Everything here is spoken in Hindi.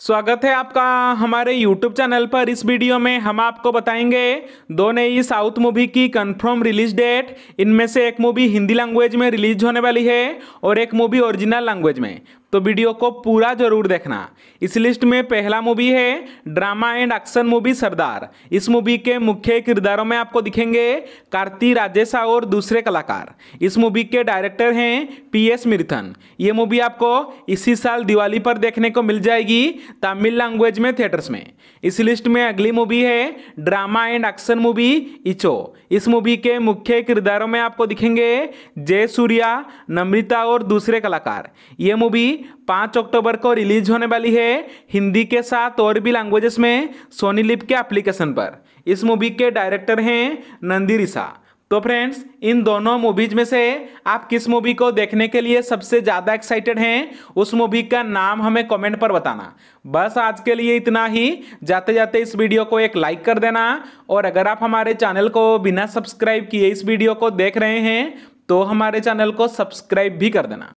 स्वागत है आपका हमारे YouTube चैनल पर इस वीडियो में हम आपको बताएंगे दो नई साउथ मूवी की कंफर्म रिलीज डेट इनमें से एक मूवी हिंदी लैंग्वेज में रिलीज होने वाली है और एक मूवी ओरिजिनल लैंग्वेज में तो वीडियो को पूरा जरूर देखना इस लिस्ट में पहला मूवी है drama and action movie Sardar इस मूवी के मुख्य किरदारों में आपको दिखेंगे कार्ति राजेशा और दूसरे कलाकार इस मूवी के डायरेक्टर हैं पी एस मिर्थन ये मूवी आपको इसी साल दिवाली पर देखने को मिल जाएगी तमिल लैंग्वेज में थिएटर्स में इस लिस्ट में अगली मूवी है drama and action movie Echo इस मूवी के मुख्य किरदारों में आपको दिखेंगे जय सूर्या नम्रिता और दूसरे कलाकार ये मूवी पाँच अक्टूबर को रिलीज होने वाली है हिंदी के साथ और भी लैंग्वेजेस में सोनी लिप के एप्लीकेशन पर इस मूवी के डायरेक्टर हैं नंदी रिसा तो फ्रेंड्स इन दोनों मूवीज में से आप किस मूवी को देखने के लिए सबसे ज़्यादा एक्साइटेड हैं उस मूवी का नाम हमें कमेंट पर बताना बस आज के लिए इतना ही जाते जाते इस वीडियो को एक लाइक कर देना और अगर आप हमारे चैनल को बिना सब्सक्राइब किए इस वीडियो को देख रहे हैं तो हमारे चैनल को सब्सक्राइब भी कर देना